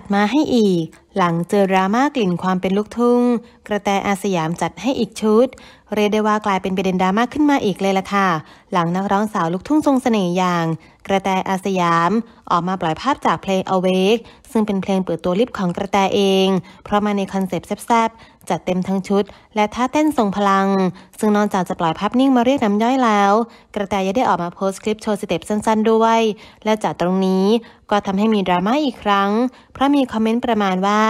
ตว์มาให้อีกหลังเจอดราม่ากลิ่นความเป็นลูกทุ่ง กระแตอาสยามจัดให้อีกชุด เรียกได้ว่ากลายเป็นประเด็นดราม่าขึ้นมาอีกเลยล่ะค่ะ หลังนักร้องสาวลูกทุ่งทรงเสน่ห์อย่าง กระแตอาสยาม ออกมาปล่อยภาพจากเพลง Awake ซึ่งเป็นเพลงเปิดตัวลิปของกระแตเอง เพราะมาในคอนเซปต์แซ่บๆ จัดเต็มทั้งชุด และท่าเต้นทรงพลัง ซึ่งนอกจากจะปล่อยภาพนิ่งมาเรียกน้ำย่อยแล้วกระแตยังได้ออกมาโพสต์คลิปโชว์สเต็ปสั้นๆด้วย และจากตรงนี้ก็ทำให้มีดราม่าอีกครั้ง เพราะมีคอมเมนต์ประมาณว่าา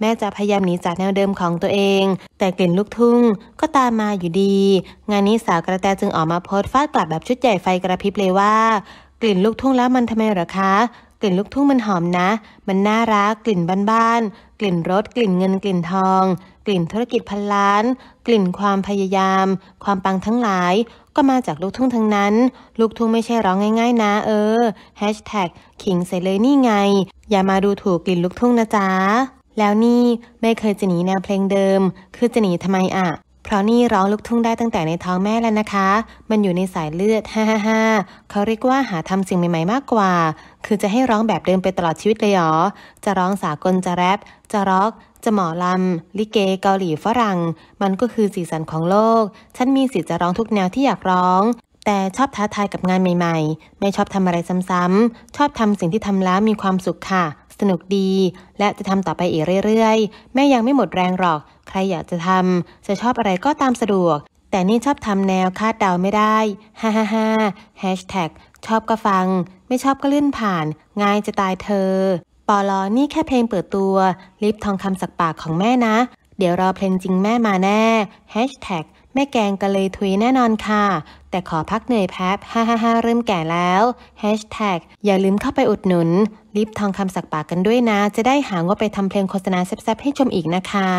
แม่จะพยายามหนีจากแนวเดิมของตัวเอง แต่กลิ่นลูกทุ่งก็ตามมาอยู่ดี งานนี้สาวกระแตจึงออกมาโพสต์ฟาดกลับแบบชุดใหญ่ไฟกระพริบเลยว่า กลิ่นลูกทุ่งแล้วมันทำไมหรอคะ กลิ่นลูกทุ่งมันหอมนะ มันน่ารักกลิ่นบ้านๆกลิ่นรสกลิ่นเงินกลิ่นทองกลิ่นธุรกิจพันล้าน กลิ่นความพยายาม ความปังทั้งหลาย ก็มาจากลูกทุ่งทั้งนั้น ลูกทุ่งไม่ใช่ร้องง่าย ๆ นะเออ Hashtag ขิงใส่เลยนี่ไง อย่ามาดูถูกกลิ่นลูกทุ่งนะจ๊ะ แล้วนี่ไม่เคยจะหนีแนวเพลงเดิม คือจะหนีทำไมอะเพราะนี่ร้องลูกทุ่งได้ตั้งแต่ในท้องแม่แล้วนะคะ มันอยู่ในสายเลือด ฮ่าฮ่าเขาเรียกว่าหาทำสิ่งใหม่ๆมากกว่า คือจะให้ร้องแบบเดิมไปตลอดชีวิตเลยหรอ จะร้องสากลจะแรปจะร็อก จะหมอลำ ลิเกเกาหลีฝรั่ง มันก็คือสีสันของโลก ฉันมีสิทธิ์จะร้องทุกแนวที่อยากร้อง แต่ชอบท้าทายกับงานใหม่ๆ ไม่ชอบทำอะไรซ้ำๆชอบทำสิ่งที่ทำแล้วมีความสุขค่ะสนุกดีและจะทำต่อไปอีกเรื่อยๆ แม่ยังไม่หมดแรงหรอก ใครอยากจะทำจะชอบอะไรก็ตามสะดวก แต่นี่ชอบทำแนวคาดเดาไม่ได้ฮ่าฮ่าฮ่าชแท็กชอบก็ฟัง ไม่ชอบก็ลื่นผ่าน ง่ายจะตายเธอปอลอนี่แค่เพลงเปิดตัว ลิปทองคำสักปากของแม่นะ เดี๋ยวรอเพลงจริงแม่มาแน่ฮชแท็แม่แกงกะเลยทุยแน่นอนค่ะ แต่ขอพักเหนื่อยแป๊บฮ่าเริ่มแก่แล้วแฮชแท็กอย่าลืมเข้าไปอุดหนุน ลิปทองคำสักปากกันด้วยนะ จะได้หางว่าไปทำเพลงโฆษณาแซ่บๆ ให้ชมอีกนะคะ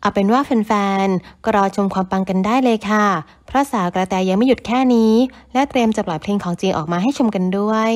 เอาเป็นว่าแฟนๆ ก็รอชมความปังกันได้เลยค่ะ เพราะสาวกระแตยังไม่หยุดแค่นี้ และเตรียมจะปล่อยเพลงของจีออกมาให้ชมกันด้วย